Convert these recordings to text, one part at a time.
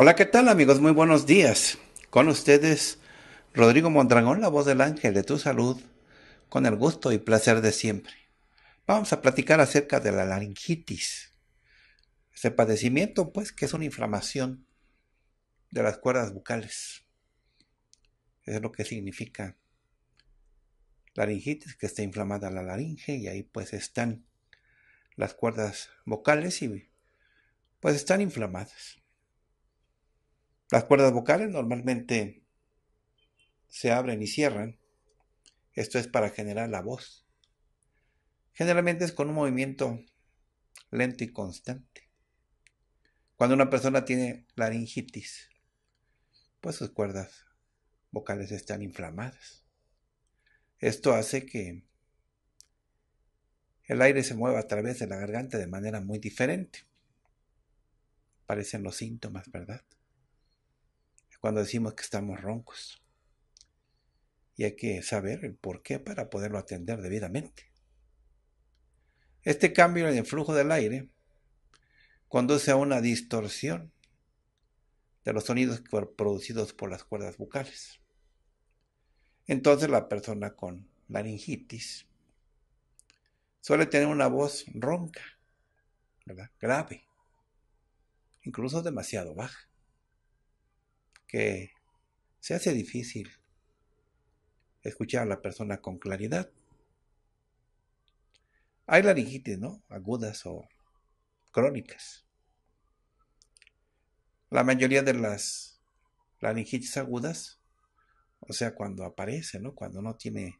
Hola, ¿qué tal amigos? Muy buenos días. Con ustedes, Rodrigo Mondragón, la voz del ángel de tu salud, con el gusto y placer de siempre. Vamos a platicar acerca de la laringitis. Ese padecimiento, pues, que es una inflamación de las cuerdas bucales. es lo que significa laringitis, que está inflamada la laringe y ahí pues están las cuerdas vocales y pues están inflamadas. Las cuerdas vocales normalmente se abren y cierran. Esto es para generar la voz. Generalmente es con un movimiento lento y constante. Cuando una persona tiene laringitis, pues sus cuerdas vocales están inflamadas. Esto hace que el aire se mueva a través de la garganta de manera muy diferente. Parecen los síntomas, ¿verdad? cuando decimos que estamos roncos. Y hay que saber el por qué para poderlo atender debidamente. Este cambio en el flujo del aire conduce a una distorsión de los sonidos producidos por las cuerdas vocales Entonces la persona con laringitis suele tener una voz ronca, grave, incluso demasiado baja que se hace difícil escuchar a la persona con claridad. Hay laringitis, ¿no? Agudas o crónicas. La mayoría de las laringitis agudas, o sea, cuando aparece, ¿no? Cuando no tiene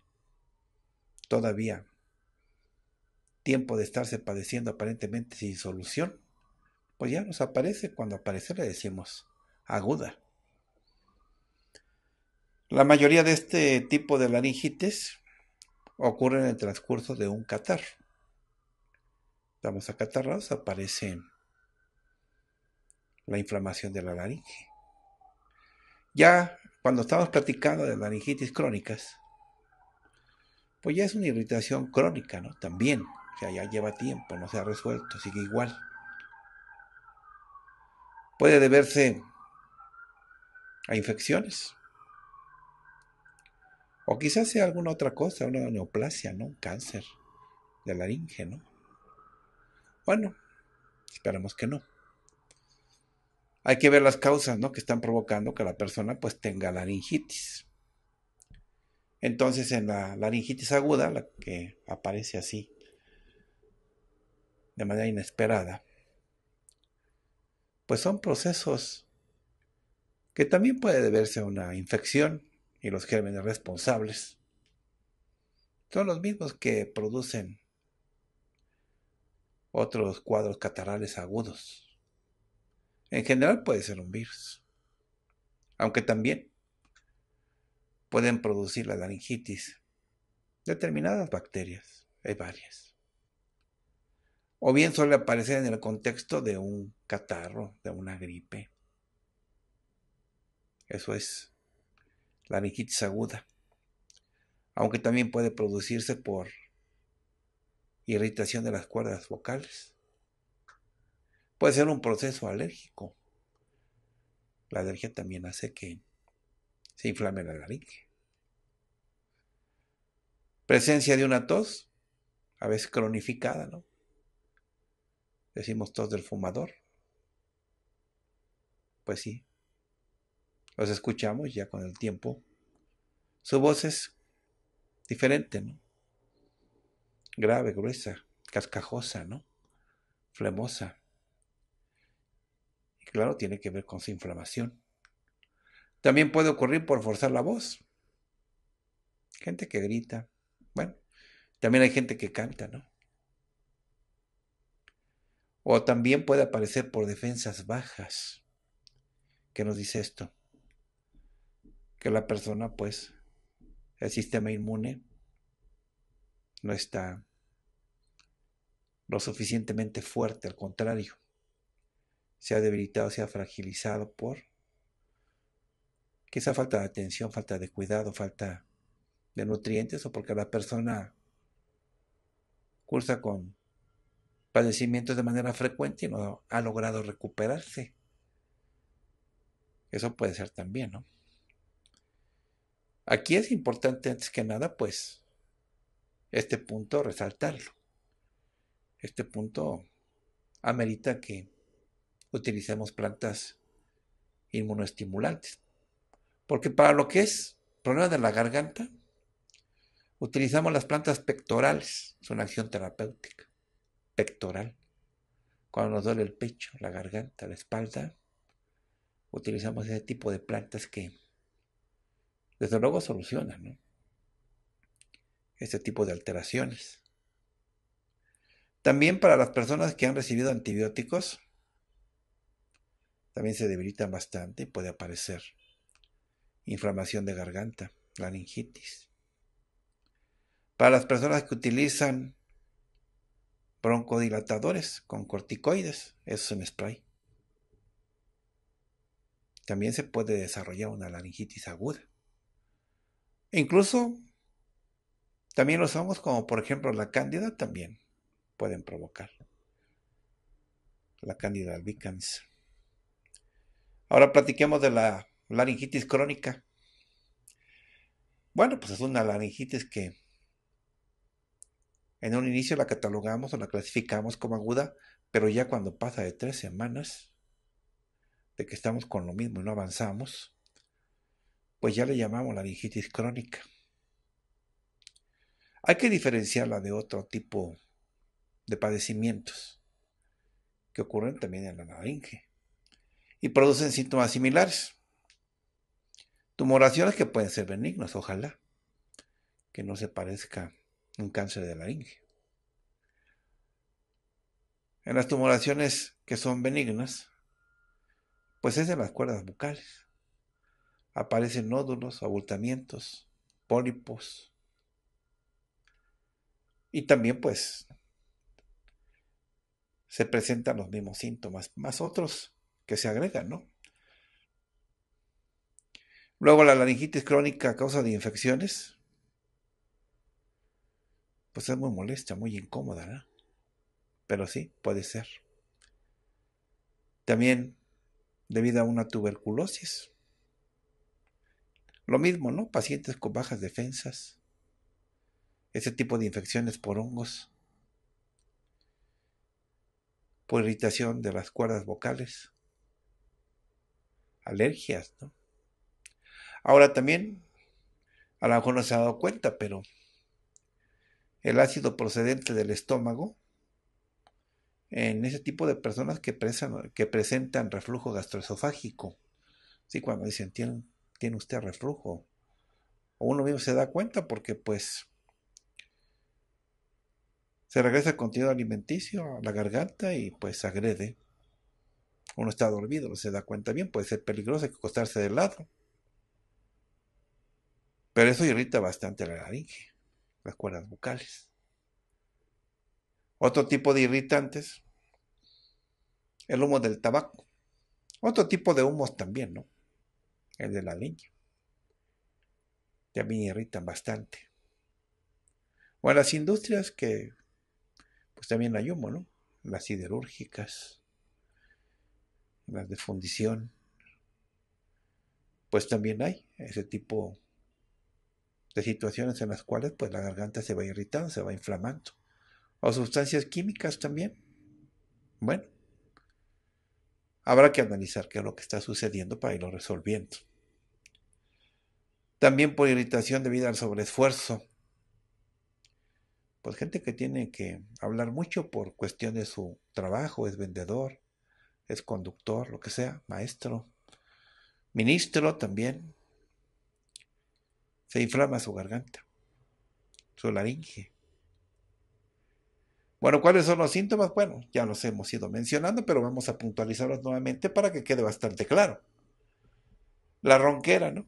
todavía tiempo de estarse padeciendo aparentemente sin solución, pues ya nos aparece. Cuando aparece le decimos aguda. La mayoría de este tipo de laringitis ocurre en el transcurso de un catarro. Estamos acatarrados, aparece la inflamación de la laringe. Ya cuando estamos platicando de laringitis crónicas, pues ya es una irritación crónica, ¿no? También, o sea, ya lleva tiempo, no se ha resuelto, sigue igual. Puede deberse a infecciones, o quizás sea alguna otra cosa, una neoplasia, ¿no? Un cáncer de laringe, ¿no? Bueno, esperamos que no. Hay que ver las causas, ¿no? Que están provocando que la persona pues tenga laringitis. Entonces en la laringitis aguda, la que aparece así de manera inesperada, pues son procesos que también puede deberse a una infección y los gérmenes responsables son los mismos que producen otros cuadros catarales agudos. En general puede ser un virus, aunque también pueden producir la laringitis determinadas bacterias, hay varias. O bien suele aparecer en el contexto de un catarro, de una gripe. Eso es la miquitis aguda, aunque también puede producirse por irritación de las cuerdas vocales. Puede ser un proceso alérgico. La alergia también hace que se inflame la laringe. Presencia de una tos, a veces cronificada, ¿no? Decimos tos del fumador. Pues sí. Los escuchamos ya con el tiempo su voz es diferente, ¿no? Grave, gruesa, cascajosa, ¿no? Flemosa. Y claro, tiene que ver con su inflamación. También puede ocurrir por forzar la voz. Gente que grita. Bueno, también hay gente que canta, ¿no? O también puede aparecer por defensas bajas. ¿Qué nos dice esto? Que la persona pues el sistema inmune no está lo suficientemente fuerte, al contrario, se ha debilitado, se ha fragilizado por quizá falta de atención, falta de cuidado, falta de nutrientes o porque la persona cursa con padecimientos de manera frecuente y no ha logrado recuperarse. Eso puede ser también, ¿no? Aquí es importante antes que nada, pues, este punto resaltarlo. Este punto amerita que utilicemos plantas inmunoestimulantes. Porque para lo que es problema de la garganta, utilizamos las plantas pectorales, es una acción terapéutica, pectoral. Cuando nos duele el pecho, la garganta, la espalda, utilizamos ese tipo de plantas que desde luego solucionan este tipo de alteraciones. También para las personas que han recibido antibióticos, también se debilitan bastante y puede aparecer inflamación de garganta, laringitis. Para las personas que utilizan broncodilatadores con corticoides, eso es un spray. También se puede desarrollar una laringitis aguda incluso también los hongos, como por ejemplo la cándida, también pueden provocar la cándida albicans. Ahora platiquemos de la laringitis crónica. Bueno, pues es una laringitis que en un inicio la catalogamos o la clasificamos como aguda, pero ya cuando pasa de tres semanas de que estamos con lo mismo y no avanzamos, pues ya le llamamos la crónica. Hay que diferenciarla de otro tipo de padecimientos que ocurren también en la laringe y producen síntomas similares. Tumoraciones que pueden ser benignas, ojalá, que no se parezca un cáncer de laringe. En las tumoraciones que son benignas, pues es de las cuerdas bucales aparecen nódulos, abultamientos, pólipos. Y también pues se presentan los mismos síntomas, más otros que se agregan, ¿no? Luego la laringitis crónica a causa de infecciones, pues es muy molesta, muy incómoda, ¿no? Pero sí, puede ser. También debido a una tuberculosis, lo mismo, ¿no? Pacientes con bajas defensas, ese tipo de infecciones por hongos, por irritación de las cuerdas vocales, alergias, ¿no? Ahora también, a lo mejor no se ha dado cuenta, pero el ácido procedente del estómago en ese tipo de personas que, que presentan reflujo gastroesofágico. Sí, cuando dicen tienen tiene usted reflujo. O uno mismo se da cuenta porque pues se regresa el contenido alimenticio a la garganta y pues agrede. Uno está dormido, se da cuenta bien, puede ser peligroso, que acostarse de lado. Pero eso irrita bastante la laringe, las cuerdas bucales. Otro tipo de irritantes, el humo del tabaco. Otro tipo de humos también, ¿no? el de la niña También irritan bastante. O las industrias que, pues también hay humo, ¿no? Las siderúrgicas, las de fundición, pues también hay ese tipo de situaciones en las cuales pues la garganta se va irritando, se va inflamando. O sustancias químicas también. Bueno, habrá que analizar qué es lo que está sucediendo para irlo resolviendo también por irritación debida al sobreesfuerzo. Pues gente que tiene que hablar mucho por cuestión de su trabajo, es vendedor, es conductor, lo que sea, maestro, ministro también. Se inflama su garganta, su laringe. Bueno, ¿cuáles son los síntomas? Bueno, ya los hemos ido mencionando, pero vamos a puntualizarlos nuevamente para que quede bastante claro. La ronquera, ¿no?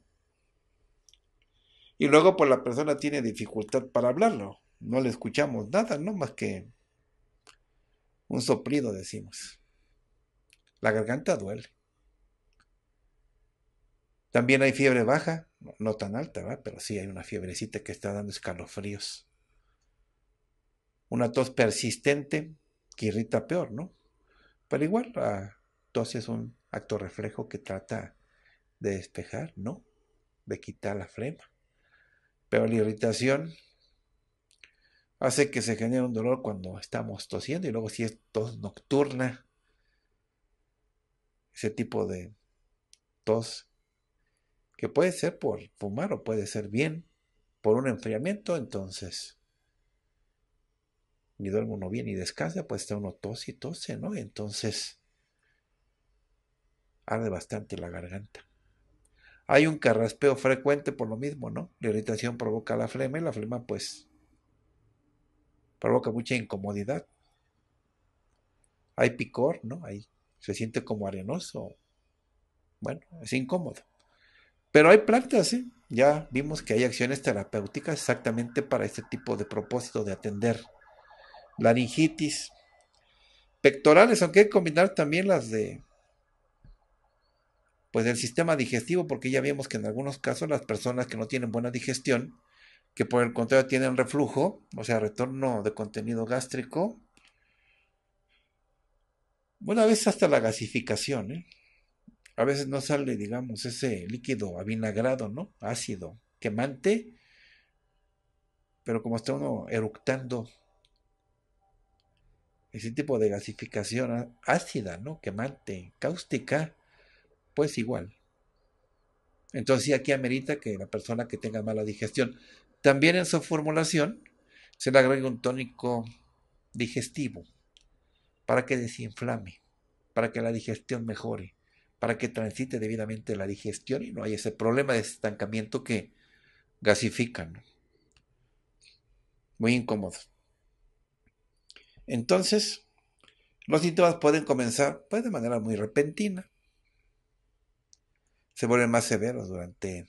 Y luego pues la persona tiene dificultad para hablarlo. No le escuchamos nada, no más que un soplido, decimos. La garganta duele. También hay fiebre baja, no tan alta, ¿verdad? pero sí hay una fiebrecita que está dando escalofríos. Una tos persistente que irrita peor, ¿no? Pero igual la tos es un acto reflejo que trata de despejar, ¿no? De quitar la flema. Pero la irritación hace que se genere un dolor cuando estamos tosiendo y luego si es tos nocturna, ese tipo de tos que puede ser por fumar o puede ser bien por un enfriamiento, entonces ni duerme uno bien ni descansa, pues está uno tos y tose, ¿no? Entonces arde bastante la garganta. Hay un carraspeo frecuente por lo mismo, ¿no? La irritación provoca la flema y la flema pues provoca mucha incomodidad. Hay picor, ¿no? Hay, se siente como arenoso. Bueno, es incómodo. Pero hay plantas, ¿eh? Ya vimos que hay acciones terapéuticas exactamente para este tipo de propósito de atender laringitis. Pectorales, aunque hay que combinar también las de pues del sistema digestivo, porque ya vimos que en algunos casos las personas que no tienen buena digestión, que por el contrario tienen reflujo, o sea, retorno de contenido gástrico, bueno, a veces hasta la gasificación, ¿eh? A veces no sale, digamos, ese líquido avinagrado, ¿no? Ácido, quemante, pero como está uno eructando ese tipo de gasificación ácida, ¿no? Quemante, cáustica es pues, igual. Entonces aquí amerita que la persona que tenga mala digestión. También en su formulación se le agregue un tónico digestivo para que desinflame, para que la digestión mejore, para que transite debidamente la digestión y no haya ese problema de estancamiento que gasifican. Muy incómodo. Entonces, los síntomas pueden comenzar pues, de manera muy repentina se vuelven más severos durante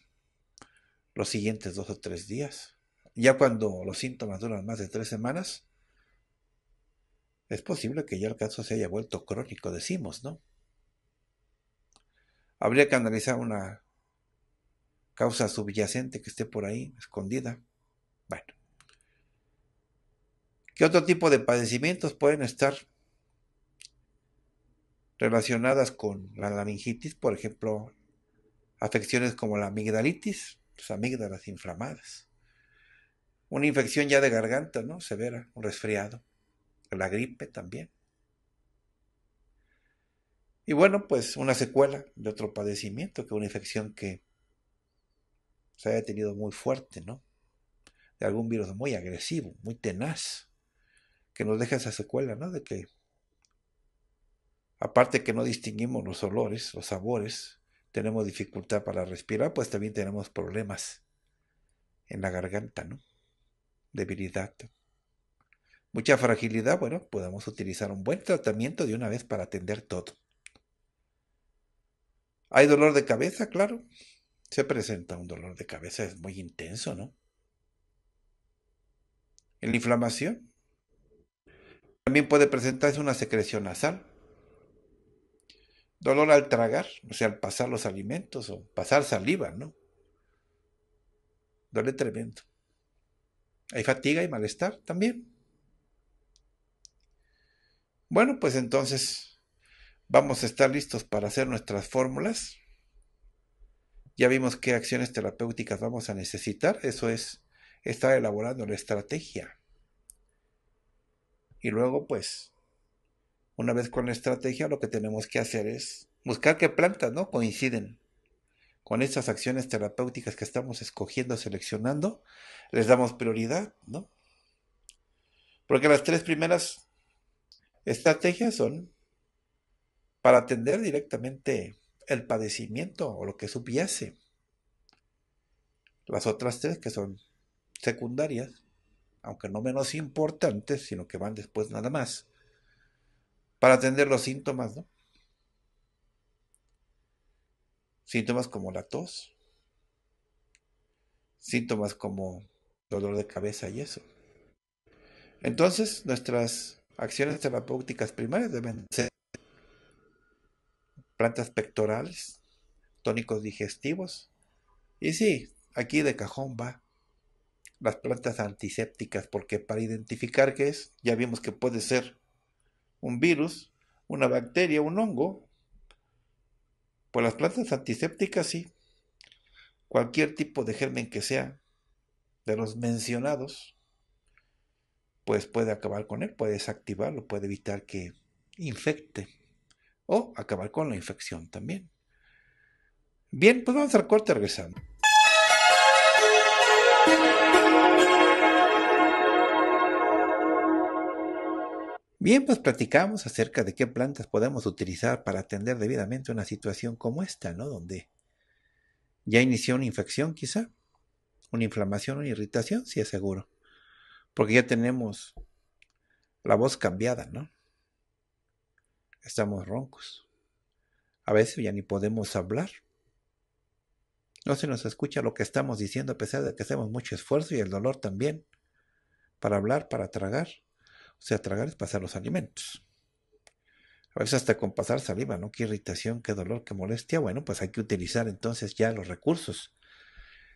los siguientes dos o tres días. Ya cuando los síntomas duran más de tres semanas, es posible que ya el caso se haya vuelto crónico, decimos, ¿no? Habría que analizar una causa subyacente que esté por ahí, escondida. Bueno. ¿Qué otro tipo de padecimientos pueden estar relacionadas con la laringitis? Por ejemplo, afecciones como la amigdalitis, las amígdalas inflamadas, una infección ya de garganta, ¿no? Severa, un resfriado, la gripe también. Y bueno, pues una secuela de otro padecimiento, que una infección que se haya tenido muy fuerte, ¿no? De algún virus muy agresivo, muy tenaz, que nos deja esa secuela, ¿no? De que, aparte que no distinguimos los olores, los sabores, tenemos dificultad para respirar, pues también tenemos problemas en la garganta, ¿no? Debilidad. Mucha fragilidad, bueno, podemos utilizar un buen tratamiento de una vez para atender todo. Hay dolor de cabeza, claro. Se presenta un dolor de cabeza, es muy intenso, ¿no? En la inflamación. También puede presentarse una secreción nasal. Dolor al tragar, o sea, al pasar los alimentos o pasar saliva, ¿no? Duele tremendo. Hay fatiga y malestar también. Bueno, pues entonces vamos a estar listos para hacer nuestras fórmulas. Ya vimos qué acciones terapéuticas vamos a necesitar. Eso es estar elaborando la estrategia. Y luego, pues, una vez con la estrategia, lo que tenemos que hacer es buscar qué plantas ¿no? coinciden con estas acciones terapéuticas que estamos escogiendo, seleccionando, les damos prioridad, ¿no? Porque las tres primeras estrategias son para atender directamente el padecimiento o lo que subyace. Las otras tres que son secundarias, aunque no menos importantes, sino que van después nada más para atender los síntomas, ¿no? Síntomas como la tos, síntomas como dolor de cabeza y eso. Entonces, nuestras acciones terapéuticas primarias deben ser plantas pectorales, tónicos digestivos. Y sí, aquí de cajón va las plantas antisépticas, porque para identificar qué es, ya vimos que puede ser un virus, una bacteria, un hongo. Pues las plantas antisépticas sí. Cualquier tipo de germen que sea de los mencionados, pues puede acabar con él, puede desactivarlo, puede evitar que infecte o acabar con la infección también. Bien, pues vamos al corte regresando. Bien, pues platicamos acerca de qué plantas podemos utilizar para atender debidamente una situación como esta, ¿no? Donde ya inició una infección quizá, una inflamación, una irritación, sí es seguro, porque ya tenemos la voz cambiada, ¿no? Estamos roncos. A veces ya ni podemos hablar. No se nos escucha lo que estamos diciendo a pesar de que hacemos mucho esfuerzo y el dolor también para hablar, para tragar. O sea, tragar es pasar los alimentos. A veces hasta con pasar saliva, ¿no? Qué irritación, qué dolor, qué molestia. Bueno, pues hay que utilizar entonces ya los recursos.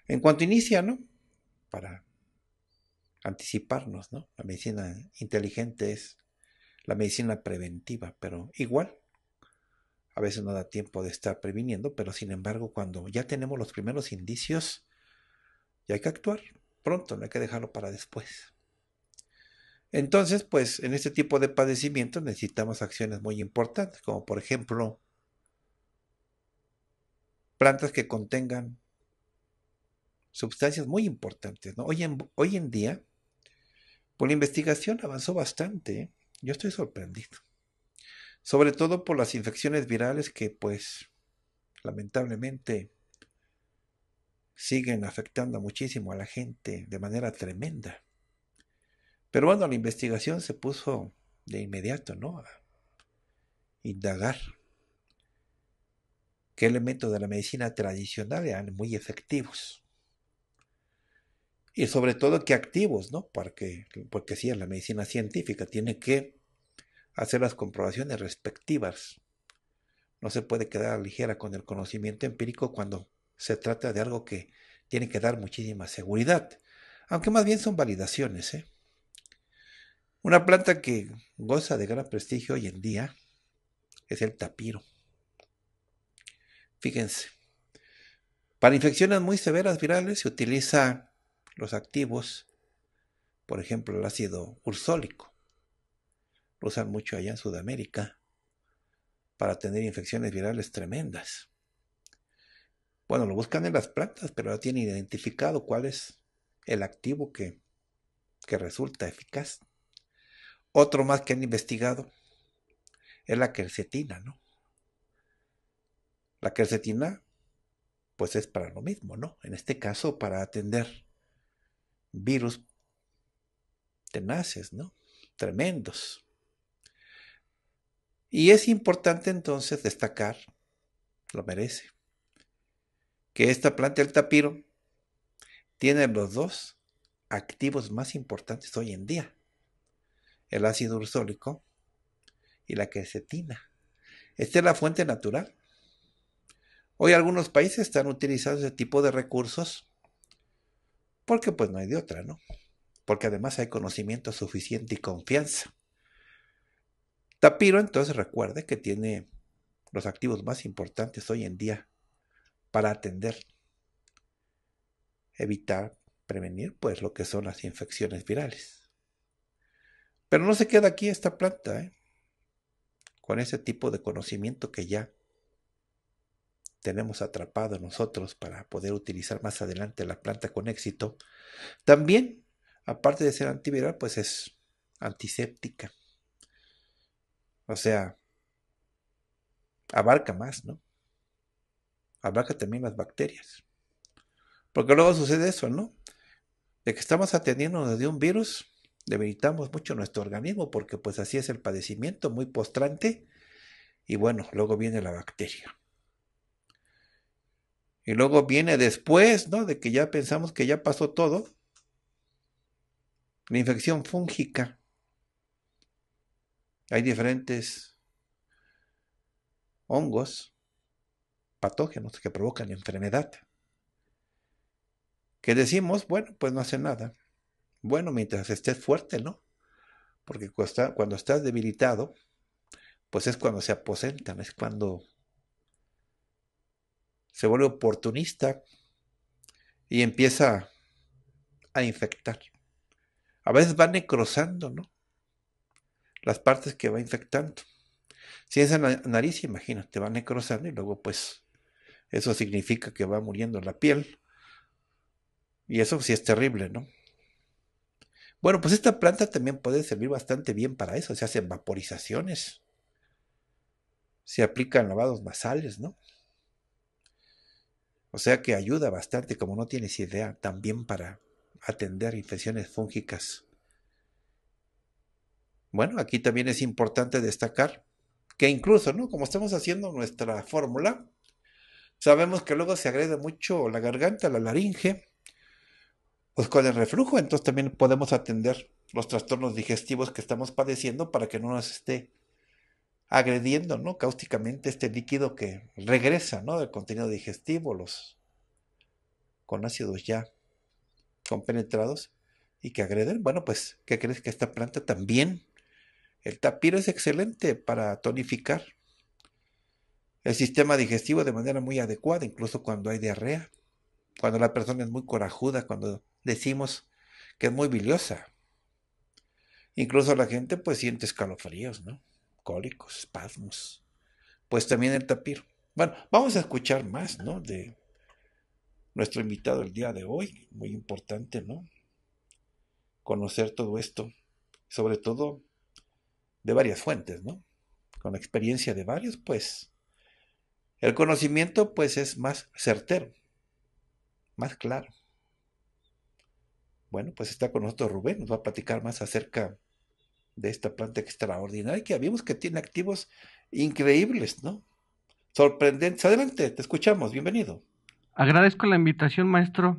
En cuanto inicia, ¿no? Para anticiparnos, ¿no? La medicina inteligente es la medicina preventiva, pero igual. A veces no da tiempo de estar previniendo, pero sin embargo, cuando ya tenemos los primeros indicios, ya hay que actuar pronto, no hay que dejarlo para después. Entonces, pues en este tipo de padecimientos necesitamos acciones muy importantes, como por ejemplo plantas que contengan sustancias muy importantes. Hoy, en, día, por la investigación avanzó bastante. Yo estoy sorprendido. Sobre todo por las infecciones virales que, pues, lamentablemente siguen afectando muchísimo a la gente de manera tremenda. Pero bueno, la investigación se puso de inmediato, ¿no? A indagar qué elementos de la medicina tradicional eran muy efectivos. Y sobre todo qué activos, ¿no? Porque, porque sí, la medicina científica tiene que hacer las comprobaciones respectivas. No se puede quedar ligera con el conocimiento empírico cuando se trata de algo que tiene que dar muchísima seguridad. Aunque más bien son validaciones, ¿eh? Una planta que goza de gran prestigio hoy en día es el tapiro. Fíjense, para infecciones muy severas virales se utiliza los activos, por ejemplo el ácido ursólico. Lo usan mucho allá en Sudamérica para tener infecciones virales tremendas. Bueno, lo buscan en las plantas, pero no tienen identificado cuál es el activo que, que resulta eficaz. Otro más que han investigado es la quercetina, ¿no? La quercetina, pues es para lo mismo, ¿no? En este caso, para atender virus tenaces, ¿no? Tremendos. Y es importante entonces destacar, lo merece, que esta planta del tapiro tiene los dos activos más importantes hoy en día el ácido ursólico y la quercetina. Esta es la fuente natural. Hoy algunos países están utilizando ese tipo de recursos porque pues no hay de otra, ¿no? Porque además hay conocimiento suficiente y confianza. Tapiro entonces recuerde que tiene los activos más importantes hoy en día para atender, evitar, prevenir pues lo que son las infecciones virales. Pero no se queda aquí esta planta, ¿eh? con ese tipo de conocimiento que ya tenemos atrapado nosotros para poder utilizar más adelante la planta con éxito. También, aparte de ser antiviral, pues es antiséptica. O sea, abarca más, ¿no? Abarca también las bacterias. Porque luego sucede eso, ¿no? De que estamos atendiendo desde un virus debilitamos mucho nuestro organismo porque pues así es el padecimiento, muy postrante. Y bueno, luego viene la bacteria. Y luego viene después, ¿no? De que ya pensamos que ya pasó todo. La infección fúngica. Hay diferentes hongos, patógenos que provocan enfermedad. Que decimos, bueno, pues no hace nada. Bueno, mientras estés fuerte, ¿no? Porque cuando estás debilitado, pues es cuando se aposentan, es cuando se vuelve oportunista y empieza a infectar. A veces va necrosando, ¿no? Las partes que va infectando. Si es en la nariz, imagínate, va necrosando y luego pues eso significa que va muriendo la piel. Y eso sí es terrible, ¿no? Bueno, pues esta planta también puede servir bastante bien para eso. Se hacen vaporizaciones. Se aplican lavados basales, ¿no? O sea que ayuda bastante, como no tienes idea, también para atender infecciones fúngicas. Bueno, aquí también es importante destacar que incluso, ¿no? Como estamos haciendo nuestra fórmula, sabemos que luego se agrega mucho la garganta, la laringe, pues con el reflujo, entonces también podemos atender los trastornos digestivos que estamos padeciendo para que no nos esté agrediendo, ¿no? Cáusticamente este líquido que regresa, ¿no? Del contenido digestivo, los con ácidos ya compenetrados y que agreden. Bueno, pues, ¿qué crees que esta planta también? El tapiro es excelente para tonificar el sistema digestivo de manera muy adecuada, incluso cuando hay diarrea, cuando la persona es muy corajuda, cuando decimos que es muy biliosa. Incluso la gente pues siente escalofríos, ¿no? Cólicos, espasmos. Pues también el tapir. Bueno, vamos a escuchar más, ¿no? De nuestro invitado el día de hoy. Muy importante, ¿no? Conocer todo esto. Sobre todo de varias fuentes, ¿no? Con la experiencia de varios, pues. El conocimiento, pues, es más certero, más claro. Bueno, pues está con nosotros Rubén, nos va a platicar más acerca de esta planta extraordinaria que vimos que tiene activos increíbles, ¿no? Sorprendente. Adelante, te escuchamos, bienvenido. Agradezco la invitación, maestro.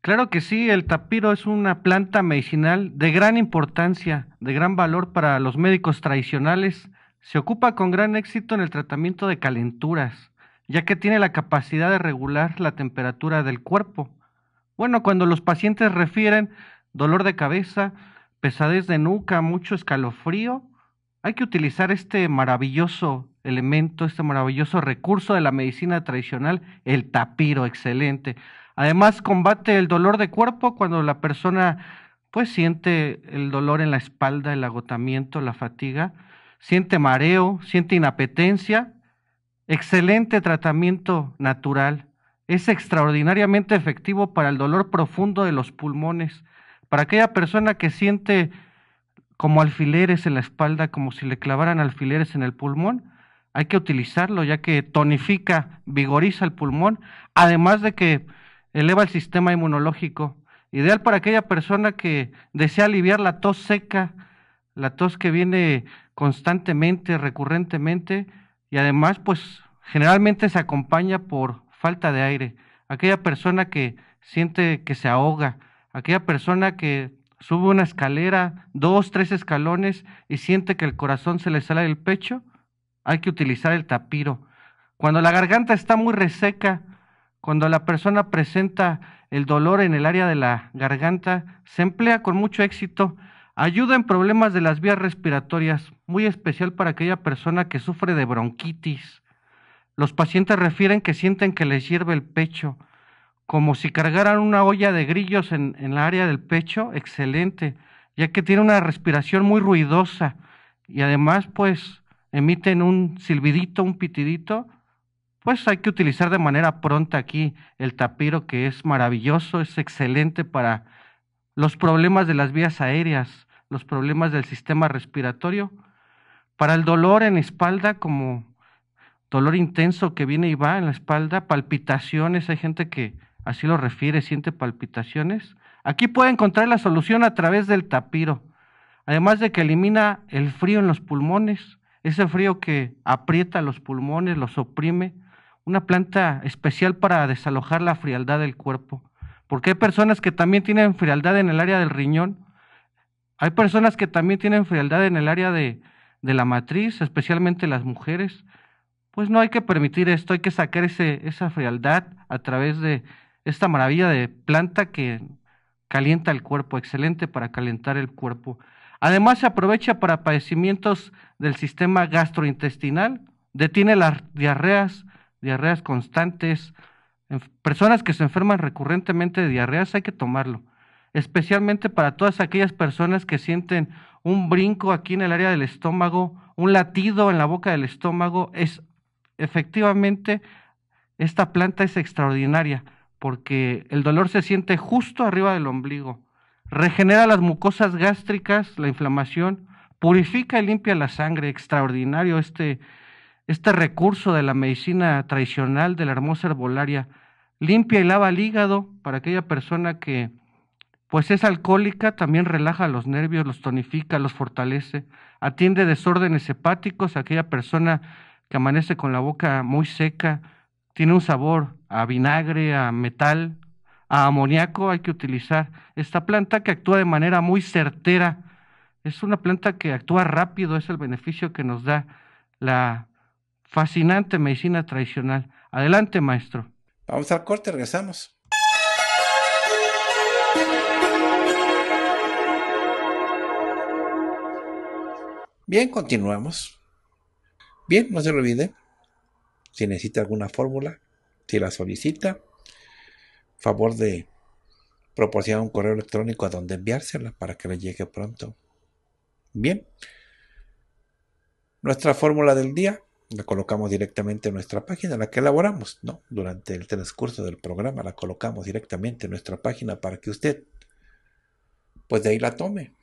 Claro que sí, el tapiro es una planta medicinal de gran importancia, de gran valor para los médicos tradicionales. Se ocupa con gran éxito en el tratamiento de calenturas, ya que tiene la capacidad de regular la temperatura del cuerpo. Bueno, cuando los pacientes refieren dolor de cabeza, pesadez de nuca, mucho escalofrío, hay que utilizar este maravilloso elemento, este maravilloso recurso de la medicina tradicional, el tapiro, excelente. Además, combate el dolor de cuerpo cuando la persona pues siente el dolor en la espalda, el agotamiento, la fatiga, siente mareo, siente inapetencia. Excelente tratamiento natural es extraordinariamente efectivo para el dolor profundo de los pulmones, para aquella persona que siente como alfileres en la espalda, como si le clavaran alfileres en el pulmón, hay que utilizarlo ya que tonifica, vigoriza el pulmón, además de que eleva el sistema inmunológico. Ideal para aquella persona que desea aliviar la tos seca, la tos que viene constantemente, recurrentemente, y además pues generalmente se acompaña por falta de aire, aquella persona que siente que se ahoga, aquella persona que sube una escalera, dos, tres escalones y siente que el corazón se le sale del pecho, hay que utilizar el tapiro. Cuando la garganta está muy reseca, cuando la persona presenta el dolor en el área de la garganta, se emplea con mucho éxito. Ayuda en problemas de las vías respiratorias, muy especial para aquella persona que sufre de bronquitis, los pacientes refieren que sienten que les hierve el pecho, como si cargaran una olla de grillos en, en la área del pecho, excelente, ya que tiene una respiración muy ruidosa y además pues emiten un silbidito, un pitidito, pues hay que utilizar de manera pronta aquí el tapiro que es maravilloso, es excelente para los problemas de las vías aéreas, los problemas del sistema respiratorio, para el dolor en espalda como dolor intenso que viene y va en la espalda, palpitaciones, hay gente que así lo refiere, siente palpitaciones. Aquí puede encontrar la solución a través del tapiro, además de que elimina el frío en los pulmones, ese frío que aprieta los pulmones, los oprime, una planta especial para desalojar la frialdad del cuerpo, porque hay personas que también tienen frialdad en el área del riñón, hay personas que también tienen frialdad en el área de, de la matriz, especialmente las mujeres, pues no hay que permitir esto, hay que sacar ese, esa frialdad a través de esta maravilla de planta que calienta el cuerpo, excelente para calentar el cuerpo. Además se aprovecha para padecimientos del sistema gastrointestinal, detiene las diarreas, diarreas constantes. En personas que se enferman recurrentemente de diarreas hay que tomarlo, especialmente para todas aquellas personas que sienten un brinco aquí en el área del estómago, un latido en la boca del estómago, es efectivamente esta planta es extraordinaria porque el dolor se siente justo arriba del ombligo, regenera las mucosas gástricas, la inflamación, purifica y limpia la sangre. Extraordinario este, este recurso de la medicina tradicional de la hermosa herbolaria. Limpia y lava el hígado para aquella persona que pues es alcohólica, también relaja los nervios, los tonifica, los fortalece, atiende desórdenes hepáticos, aquella persona que amanece con la boca muy seca, tiene un sabor a vinagre, a metal, a amoníaco, hay que utilizar esta planta que actúa de manera muy certera. Es una planta que actúa rápido, es el beneficio que nos da la fascinante medicina tradicional. Adelante, maestro. Vamos al corte, regresamos. Bien, continuamos. Bien, no se olvide. Si necesita alguna fórmula, si la solicita, favor de proporcionar un correo electrónico a donde enviársela para que le llegue pronto. Bien. Nuestra fórmula del día la colocamos directamente en nuestra página, la que elaboramos, ¿no? Durante el transcurso del programa la colocamos directamente en nuestra página para que usted, pues de ahí la tome,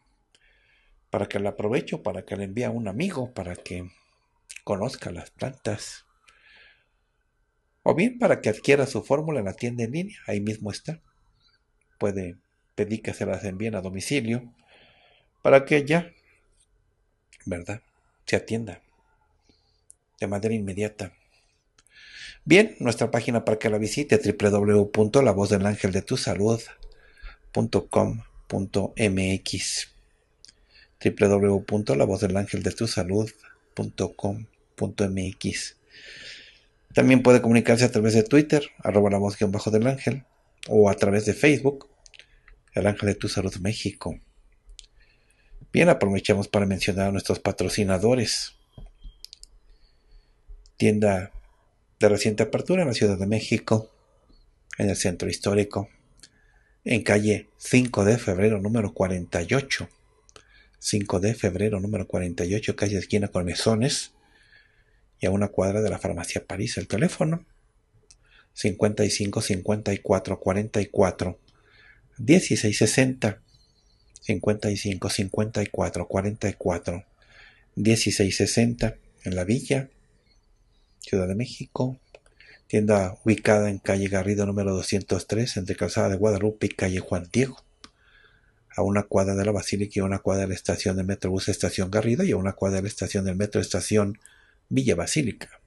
para que la aproveche, para que la envíe a un amigo, para que conozca las plantas. O bien para que adquiera su fórmula en la tienda en línea, ahí mismo está. Puede pedir que se las envíen a domicilio para que ya, ¿verdad? Se atienda de manera inmediata. Bien, nuestra página para que la visite www.lavozdelangeldetusalud.com.mx www.lavozdelangeldetusalud.com mx También puede comunicarse a través de Twitter, arroba la voz bajo del ángel, o a través de Facebook, el ángel de tu salud México. Bien, aprovechamos para mencionar a nuestros patrocinadores. Tienda de reciente apertura en la Ciudad de México, en el centro histórico, en calle 5 de febrero número 48. 5 de febrero número 48, calle esquina con mesones y a una cuadra de la farmacia París. El teléfono 55 54 44 16 60 55 54 44 16 en la villa, Ciudad de México. Tienda ubicada en calle Garrido número 203, entre Calzada de Guadalupe y calle Juan Diego. A una cuadra de la Basílica y a una cuadra de la estación de Metrobús Estación Garrido y a una cuadra de la estación del Metro Estación Villa Basílica.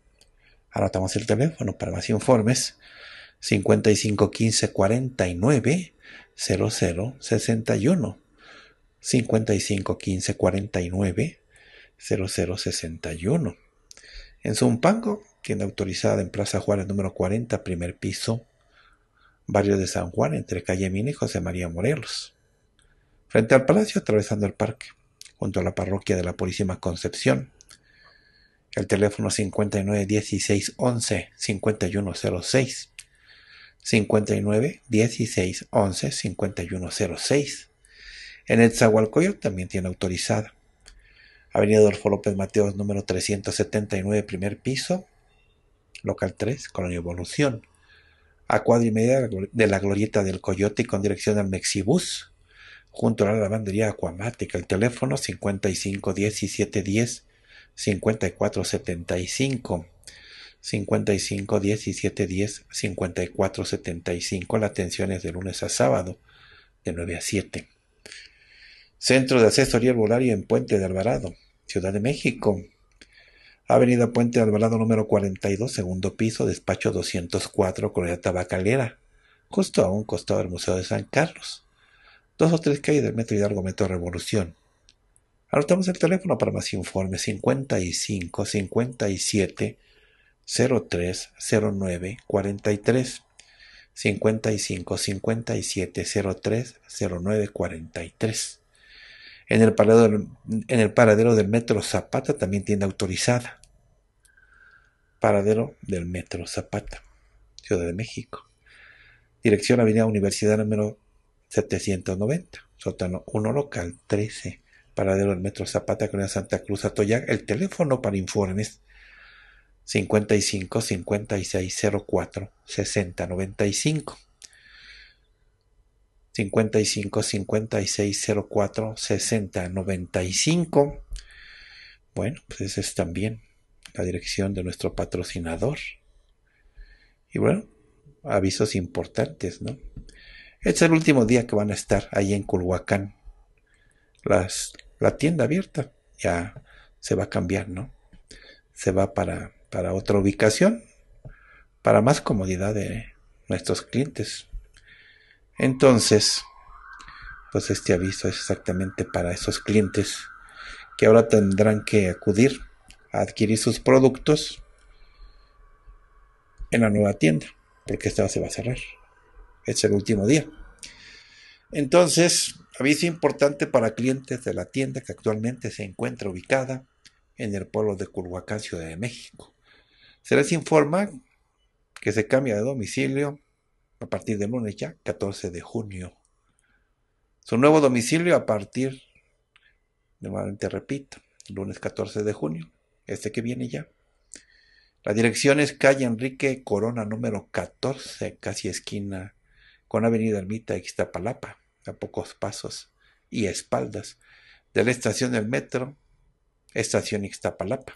Anotamos el teléfono para más informes 55 15 49 61 49 en Zumpango, quien autorizada en Plaza Juárez número 40, primer piso, barrio de San Juan, entre calle Mina y José María Morelos. Frente al palacio, atravesando el parque, junto a la parroquia de la Purísima Concepción. El teléfono 59 16 11 5106. 59 16 11 5106. En el Zagualcoyo también tiene autorizada. Avenida Adolfo López Mateos, número 379, primer piso, local 3, Colonia Evolución. A cuadra y media de la glorieta del Coyote con dirección al Mexibus, junto a la lavandería acuamática. El teléfono 55 17 10 5475. 55 17 10 54 75 la atención es de lunes a sábado de 9 a 7 Centro de Asesoría Volario en Puente de Alvarado Ciudad de México Avenida Puente de Alvarado número 42 segundo piso despacho 204 Colonia Tabacalera justo a un costado del Museo de San Carlos dos o tres calles del metro Hidalgo Metro Revolución Anotamos el teléfono para más informes 55 57 03 09 43 55 57 03 09 43. En el, paradero, del, en el paradero Metro Zapata también tiene autorizada. Paradero del Metro Zapata, Ciudad de México. Dirección Avenida Universidad número 790, sótano 1 local 13 paradero del Metro Zapata, con Santa Cruz, Atoyac. El teléfono para informes 55 5604 6095. 55 5604 6095. Bueno, pues esa es también la dirección de nuestro patrocinador. Y bueno, avisos importantes, ¿no? Es el último día que van a estar ahí en Culhuacán. Las la tienda abierta, ya se va a cambiar, ¿no? Se va para, otra ubicación, para más comodidad de nuestros clientes. Entonces, pues este aviso es exactamente para esos clientes que ahora tendrán que acudir a adquirir sus productos en la nueva tienda, porque esta se va a cerrar. Es el último día. Entonces, Aviso importante para clientes de la tienda que actualmente se encuentra ubicada en el pueblo de Culhuacán, Ciudad de México. Se les informa que se cambia de domicilio a partir del lunes ya, 14 de junio. Su nuevo domicilio a partir, normalmente repito, lunes 14 de junio, este que viene ya. La dirección es calle Enrique Corona número 14, casi esquina con Avenida Ermita, Ixtapalapa a pocos pasos y espaldas de la estación del metro, estación Ixtapalapa.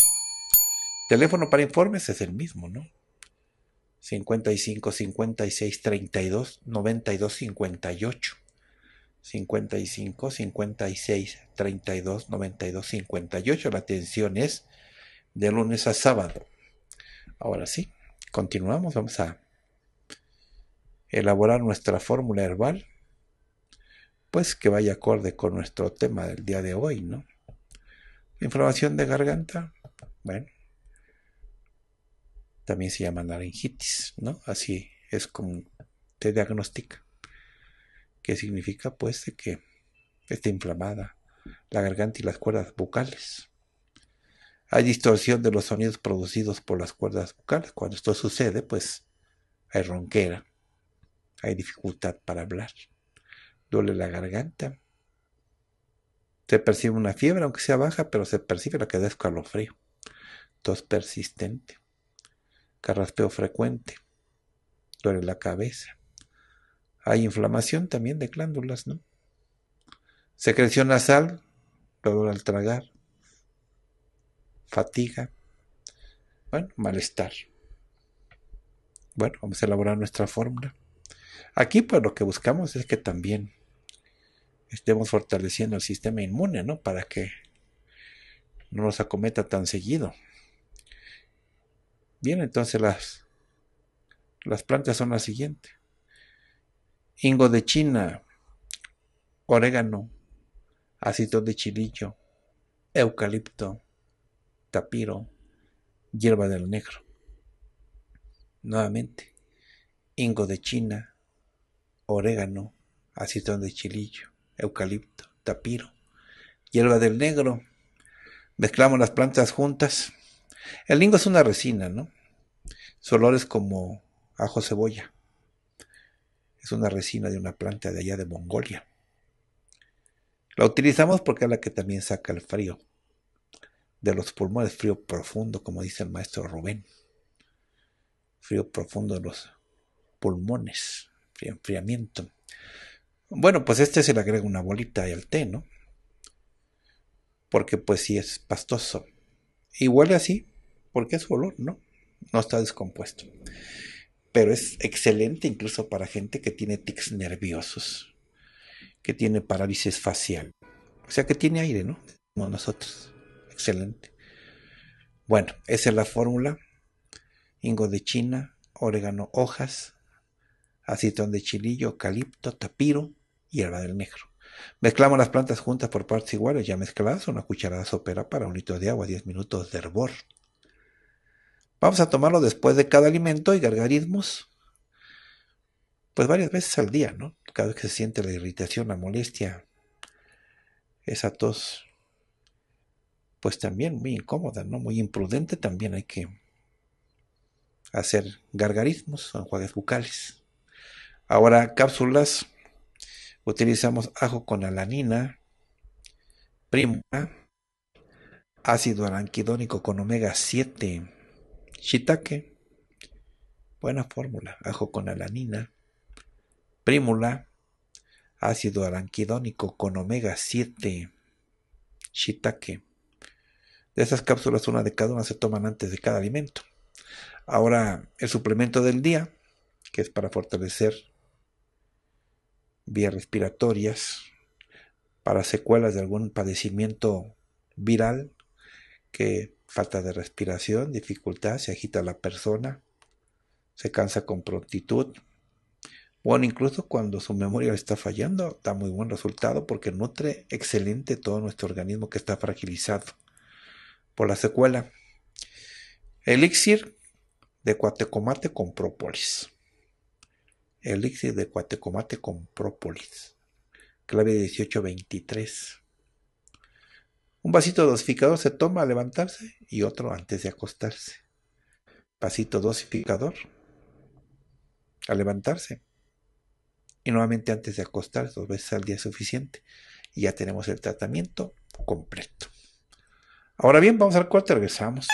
Teléfono para informes es el mismo, ¿no? 55 56 32 92 58. 55 56 32 92 58. La atención es de lunes a sábado. Ahora sí, continuamos. Vamos a elaborar nuestra fórmula herbal pues que vaya acorde con nuestro tema del día de hoy, ¿no? Inflamación de garganta, bueno, también se llama naringitis, ¿no? Así es como te diagnostica. ¿Qué significa? Pues de que está inflamada la garganta y las cuerdas bucales. Hay distorsión de los sonidos producidos por las cuerdas bucales. Cuando esto sucede, pues hay ronquera, hay dificultad para hablar duele la garganta, se percibe una fiebre, aunque sea baja, pero se percibe la que da escalofrío, tos persistente, carraspeo frecuente, duele la cabeza. Hay inflamación también de glándulas, ¿no? Secreción nasal, dolor al tragar, fatiga, bueno, malestar. Bueno, vamos a elaborar nuestra fórmula. Aquí pues lo que buscamos es que también estemos fortaleciendo el sistema inmune, ¿no? Para que no nos acometa tan seguido. Bien, entonces las, las plantas son las siguientes. Ingo de China, orégano, ácido de chilillo, eucalipto, tapiro, hierba del negro. Nuevamente, ingo de China, orégano, acetón de chilillo, eucalipto, tapiro, hierba del negro. Mezclamos las plantas juntas. El lingo es una resina, ¿no? Su olor es como ajo cebolla. Es una resina de una planta de allá de Mongolia. La utilizamos porque es la que también saca el frío de los pulmones, frío profundo, como dice el maestro Rubén. Frío profundo de los pulmones, enfriamiento. Bueno, pues este se le agrega una bolita al té, ¿no? Porque pues sí es pastoso. Y huele así, porque es olor, ¿no? No está descompuesto. Pero es excelente incluso para gente que tiene tics nerviosos, que tiene parálisis facial. O sea que tiene aire, ¿no? Como nosotros. Excelente. Bueno, esa es la fórmula. Ingo de China, orégano hojas, acetón de chilillo, calipto, tapiro, hierba del negro. Mezclamos las plantas juntas por partes iguales, ya mezcladas, una cucharada sopera para un litro de agua, 10 minutos de hervor. Vamos a tomarlo después de cada alimento y gargarismos, pues varias veces al día, ¿no? Cada vez que se siente la irritación, la molestia, esa tos, pues también muy incómoda, ¿no? Muy imprudente también hay que hacer gargarismos o enjuagues bucales. Ahora cápsulas utilizamos ajo con alanina, primula, ácido aranquidónico con omega 7, shiitake, buena fórmula, ajo con alanina, prímula, ácido aranquidónico con omega 7, shiitake. De estas cápsulas, una de cada una se toman antes de cada alimento. Ahora, el suplemento del día, que es para fortalecer vías respiratorias, para secuelas de algún padecimiento viral, que falta de respiración, dificultad, se agita la persona, se cansa con prontitud. Bueno, incluso cuando su memoria está fallando, da muy buen resultado porque nutre excelente todo nuestro organismo que está fragilizado por la secuela. Elixir de cuatecomate con propolis. Elixir de cuatecomate con própolis. Clave 1823. Un vasito dosificador se toma al levantarse y otro antes de acostarse. Vasito dosificador al levantarse. Y nuevamente antes de acostarse, dos veces al día suficiente. Y ya tenemos el tratamiento completo. Ahora bien, vamos al cuarto. regresamos.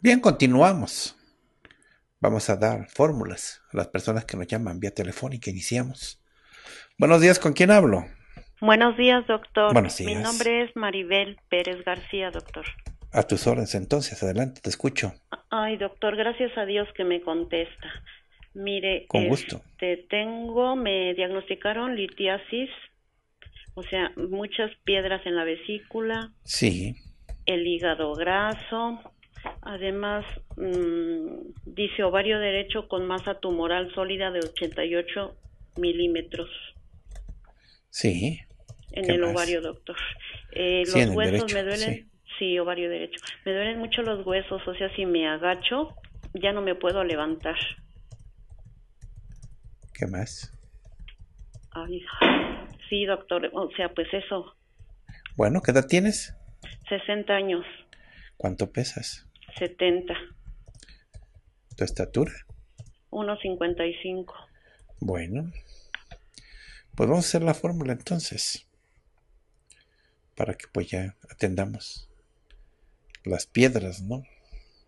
Bien, continuamos. Vamos a dar fórmulas a las personas que nos llaman vía telefónica. Iniciamos. Buenos días, ¿con quién hablo? Buenos días, doctor. Buenos días. Mi nombre es Maribel Pérez García, doctor. A tus órdenes, entonces, adelante, te escucho. Ay, doctor, gracias a Dios que me contesta. Mire, con este, tengo, me diagnosticaron litiasis, o sea, muchas piedras en la vesícula. Sí. El hígado graso, Además, mm, dice ovario derecho con masa tumoral sólida de 88 milímetros. Sí. En el ovario, doctor. Eh, los huesos me duelen. Sí. ovario derecho. Me duelen mucho los huesos, o sea, si me agacho, ya no me puedo levantar. ¿Qué más? sí, doctor, o sea, pues eso. Bueno, ¿qué edad tienes? 60 años. ¿Cuánto pesas? 70. ¿Tu estatura? 1,55. Bueno. Pues vamos a hacer la fórmula entonces. Para que pues ya atendamos las piedras, ¿no?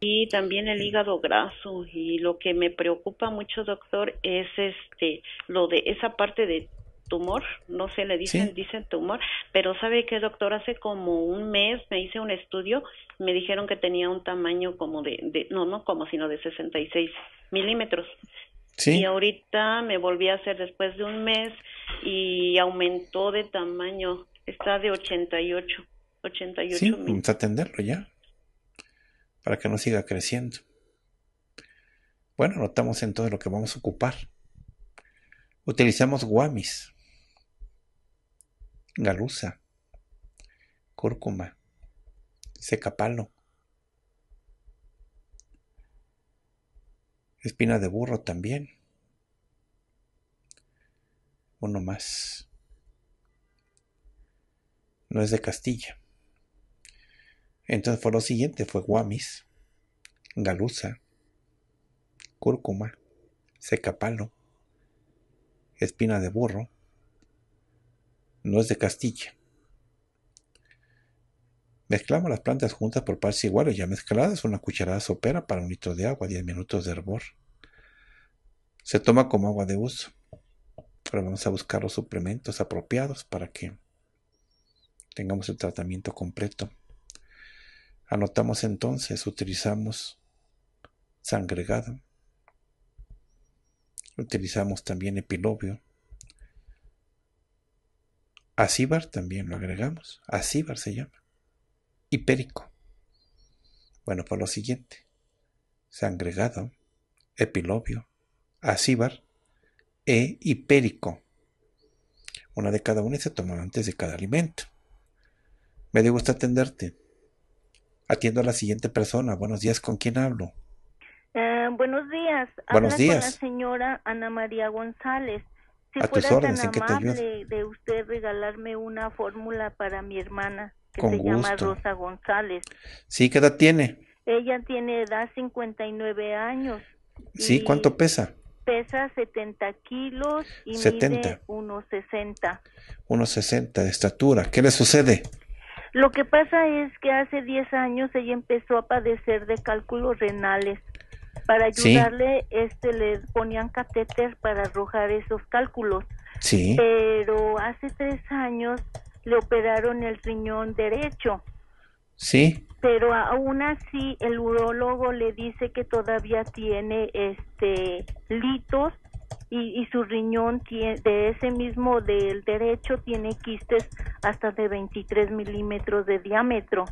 Y también el hígado graso. Y lo que me preocupa mucho, doctor, es este, lo de esa parte de tumor, no se le dicen, dicen tumor, pero sabe que doctor, hace como un mes me hice un estudio, me dijeron que tenía un tamaño como de, no, no como, sino de 66 milímetros. Y ahorita me volví a hacer después de un mes y aumentó de tamaño, está de 88, 88 sí, Vamos a atenderlo ya, para que no siga creciendo. Bueno, notamos entonces lo que vamos a ocupar. Utilizamos guamis. Galusa, cúrcuma, palo, espina de burro también. Uno más. No es de Castilla. Entonces fue lo siguiente, fue guamis, galusa, cúrcuma, palo, espina de burro, no es de Castilla. Mezclamos las plantas juntas por partes iguales, ya mezcladas, una cucharada sopera para un litro de agua, 10 minutos de hervor. Se toma como agua de uso. Pero vamos a buscar los suplementos apropiados para que tengamos el tratamiento completo. Anotamos entonces, utilizamos sangregado. utilizamos también epilobio, Asíbar también lo agregamos. Asíbar se llama. Y Bueno, por lo siguiente. se agregado Epilobio, Asíbar e Hipérico. Una de cada una y se toma antes de cada alimento. Me dio gusto atenderte. Atiendo a la siguiente persona. Buenos días, ¿con quién hablo? Eh, buenos días. días. la señora Ana María González si a que te de usted regalarme una fórmula para mi hermana que se llama Rosa González. Sí, ¿qué edad tiene? Ella tiene edad 59 años. Sí, ¿cuánto pesa? Pesa 70 kilos y 70. mide 1,60. 1,60 de estatura. ¿Qué le sucede? Lo que pasa es que hace 10 años ella empezó a padecer de cálculos renales para ayudarle, este, le ponían catéter para arrojar esos cálculos. Sí. Pero hace tres años le operaron el riñón derecho. Sí. Pero aún así el urólogo le dice que todavía tiene este litos y, y su riñón tiene, de ese mismo del derecho tiene quistes hasta de 23 milímetros de diámetro.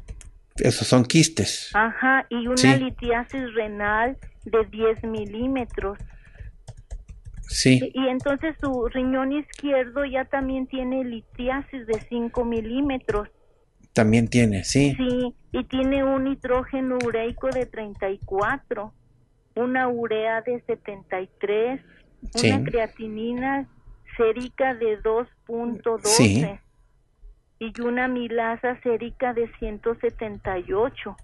Esos son quistes. Ajá, y una litiasis renal de 10 milímetros. Sí. Y entonces su riñón izquierdo ya también tiene litiasis de 5 milímetros. También tiene, sí. Sí, y tiene un nitrógeno ureico de 34, una urea de 73, una creatinina sérica de 2.12. Sí y una milasa sérica de 178.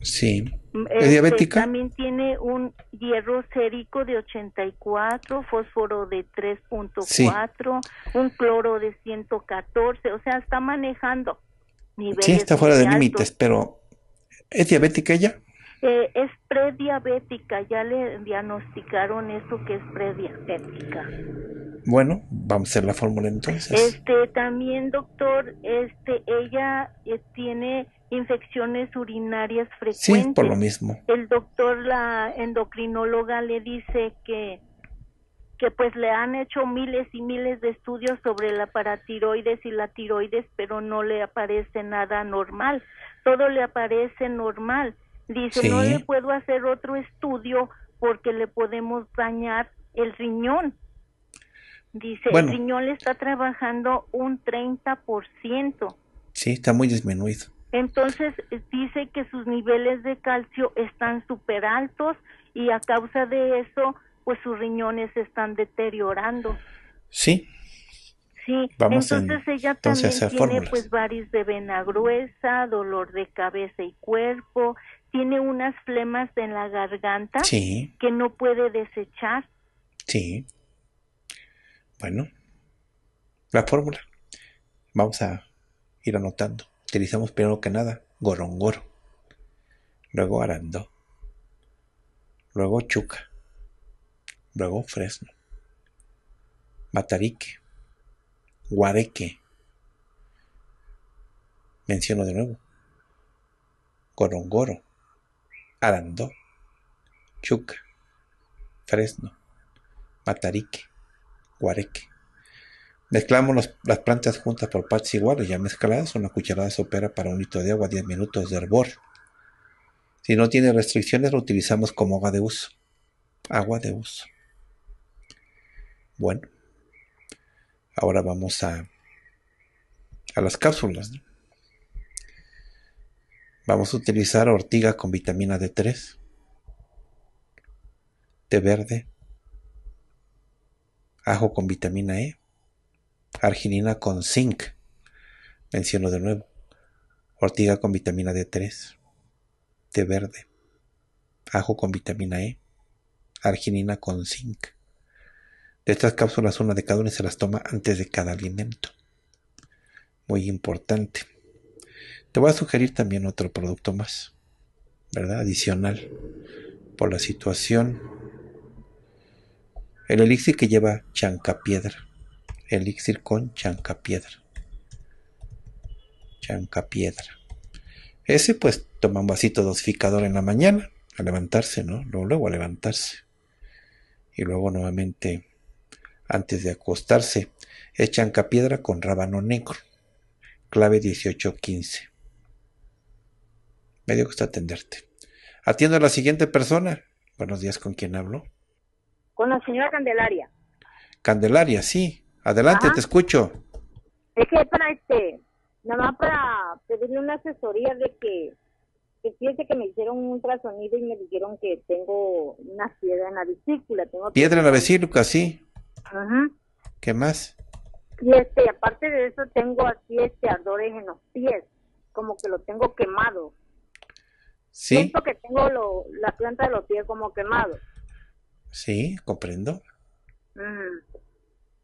Sí. Mm, ¿Es este, diabética? También tiene un hierro sérico de 84, fósforo de 3.4, un cloro de 114, o sea, está manejando niveles. Sí, está fuera de límites, pero ¿es diabética ella? Eh, es prediabética, ya le diagnosticaron eso que es prediabética. Bueno, vamos a hacer la fórmula entonces. Este, también doctor, este, ella eh, tiene infecciones urinarias frecuentes. Sí, por lo mismo. El doctor, la endocrinóloga le dice que que pues le han hecho miles y miles de estudios sobre la paratiroides y la tiroides, pero no le aparece nada normal. Todo le aparece normal. Dice, no le puedo hacer otro estudio porque le podemos dañar el riñón. Dice, el riñón le está trabajando un 30%. Sí, está muy disminuido. Entonces, dice que sus niveles de calcio están súper altos y a causa de eso, pues sus riñones están deteriorando. Sí. Sí, entonces ella también tiene pues varis de vena gruesa, dolor de cabeza y cuerpo, tiene unas flemas en la garganta que no puede desechar. Sí. Bueno, la fórmula. Vamos a ir anotando. Utilizamos primero que nada gorongoro, luego arando, luego chuca, luego fresno, Matarique. guareque. Menciono de nuevo. Gorongoro, Arandó, Chuca, Fresno, Matarique, Guareque. Mezclamos las plantas juntas por partes iguales, ya mezcladas, una cucharada sopera para un litro de agua, 10 minutos de hervor. Si no tiene restricciones, lo utilizamos como agua de uso. Agua de uso. Bueno, ahora vamos a, a las cápsulas. ¿no? Vamos a utilizar ortiga con vitamina D3, té verde, ajo con vitamina E, arginina con zinc, menciono de nuevo, ortiga con vitamina D3, té verde, ajo con vitamina E, arginina con zinc. De estas cápsulas, una de cada una se las toma antes de cada alimento. Muy importante. Te voy a sugerir también otro producto más, ¿verdad? Adicional, por la situación. El elixir que lleva chancapiedra. Elixir con chancapiedra. Chancapiedra. Ese pues toma un vasito dosificador en la mañana, a levantarse, ¿no? Luego, luego a levantarse. Y luego nuevamente, antes de acostarse, es chancapiedra con rábano negro. Clave 1815. Me dio gusto atenderte. Atiendo a la siguiente persona. Buenos días, ¿con quién hablo? Con la señora Candelaria. Candelaria, sí. Adelante, te escucho. Es que para este, nada más para pedirle una asesoría de que, que fíjese que me hicieron un ultrasonido y me dijeron que tengo una piedra en la vesícula. Tengo piedra en la vesícula, sí. Ajá. ¿Qué más? Y este, aparte de eso, tengo así este ardores en los pies, como que lo tengo quemado. Sí. Siento que tengo lo, la planta de los pies como quemado. Sí, comprendo.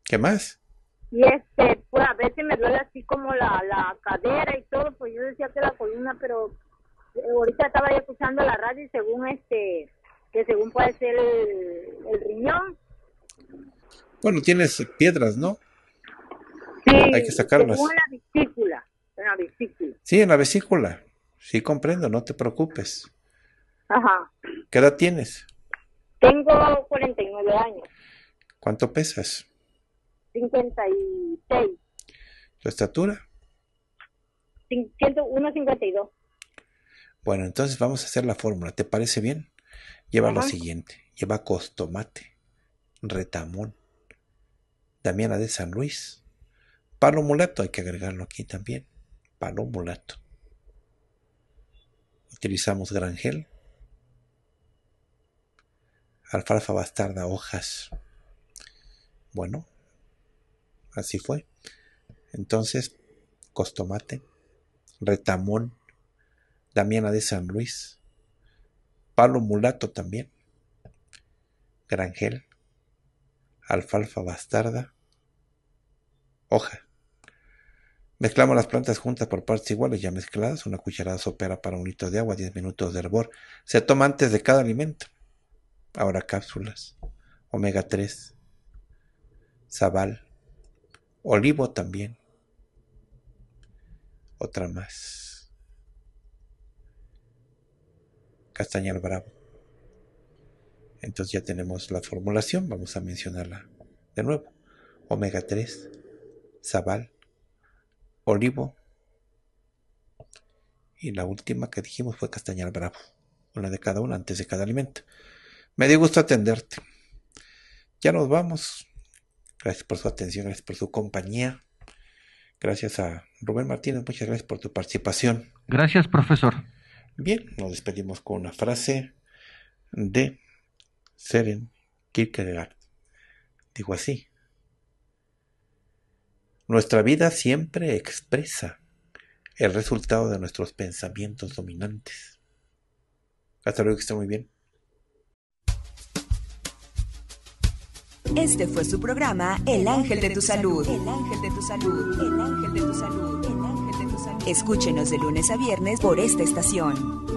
¿Qué más? Y este, pues a veces me duele así como la, la cadera y todo, pues yo decía que la columna, pero eh, ahorita estaba yo escuchando la radio y según este, que según puede ser el, riñón. Bueno, tienes piedras, ¿no? Sí, hay que sacarlas. Según la vesícula, en la vesícula. Sí, en la vesícula. Sí, comprendo, no te preocupes. Ajá. ¿Qué edad tienes? Tengo 49 años. ¿Cuánto pesas? 56. ¿Tu estatura? 1,52. Bueno, entonces vamos a hacer la fórmula. ¿Te parece bien? Lleva lo siguiente. Lleva costomate, retamón, damiana de San Luis, palo mulato, hay que agregarlo aquí también, palo mulato, Utilizamos granjel, alfalfa bastarda, hojas. Bueno, así fue. Entonces, Costomate, Retamón, Damiana de San Luis, Palo Mulato también, Grangel, Alfalfa Bastarda, Hoja. Mezclamos las plantas juntas por partes iguales ya mezcladas, una cucharada sopera para un litro de agua, 10 minutos de hervor. Se toma antes de cada alimento. Ahora cápsulas, omega 3, sabal, olivo también. Otra más. Castañal bravo. Entonces ya tenemos la formulación, vamos a mencionarla de nuevo. Omega 3, sabal, Olivo. Y la última que dijimos fue Castañar Bravo. Una de cada una antes de cada alimento. Me dio gusto atenderte. Ya nos vamos. Gracias por su atención, gracias por su compañía. Gracias a Rubén Martínez, muchas gracias por tu participación. Gracias, profesor. Bien, nos despedimos con una frase de Seren Kierkegaard. Digo así, nuestra vida siempre expresa el resultado de nuestros pensamientos dominantes. Hasta luego, que esté muy bien. Este fue su programa El Ángel de tu Salud. El Ángel de tu Salud. El Ángel de tu Salud. El Ángel de tu Salud. Escúchenos de lunes a viernes por esta estación.